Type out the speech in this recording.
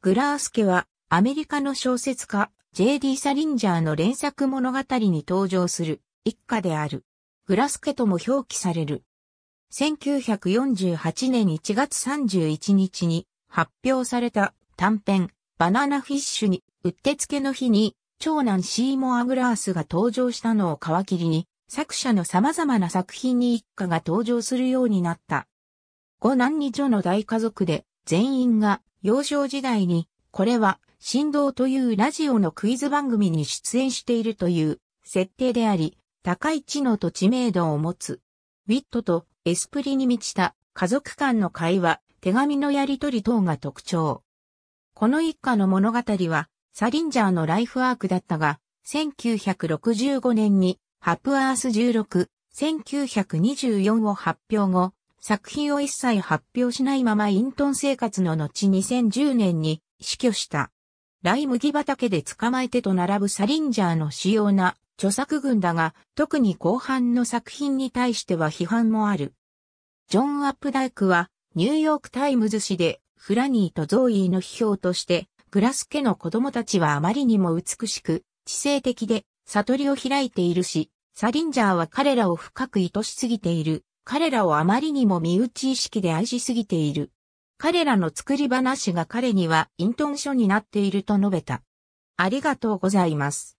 グラースケはアメリカの小説家 J.D. サリンジャーの連作物語に登場する一家である。グラスケとも表記される。1948年1月31日に発表された短編バナナフィッシュにうってつけの日に長男シーモア・グラースが登場したのを皮切りに作者の様々な作品に一家が登場するようになった。五男二女の大家族で全員が幼少時代に、これは、振動というラジオのクイズ番組に出演しているという設定であり、高い知能と知名度を持つ。ウィットとエスプリに満ちた家族間の会話、手紙のやり取り等が特徴。この一家の物語は、サリンジャーのライフワークだったが、1965年に、ハプアース16、1924を発表後、作品を一切発表しないまま隠遁生活の後2010年に死去した。ライ麦畑で捕まえてと並ぶサリンジャーの主要な著作群だが、特に後半の作品に対しては批判もある。ジョン・アップダイクは、ニューヨーク・タイムズ誌で、フラニーとゾーイーの批評として、グラス家の子供たちはあまりにも美しく、知性的で、悟りを開いているし、サリンジャーは彼らを深く愛しすぎている、彼らをあまりにも身内意識で愛しすぎている。彼らの作り話が彼には陰遁書になっていると述べた。ありがとうございます。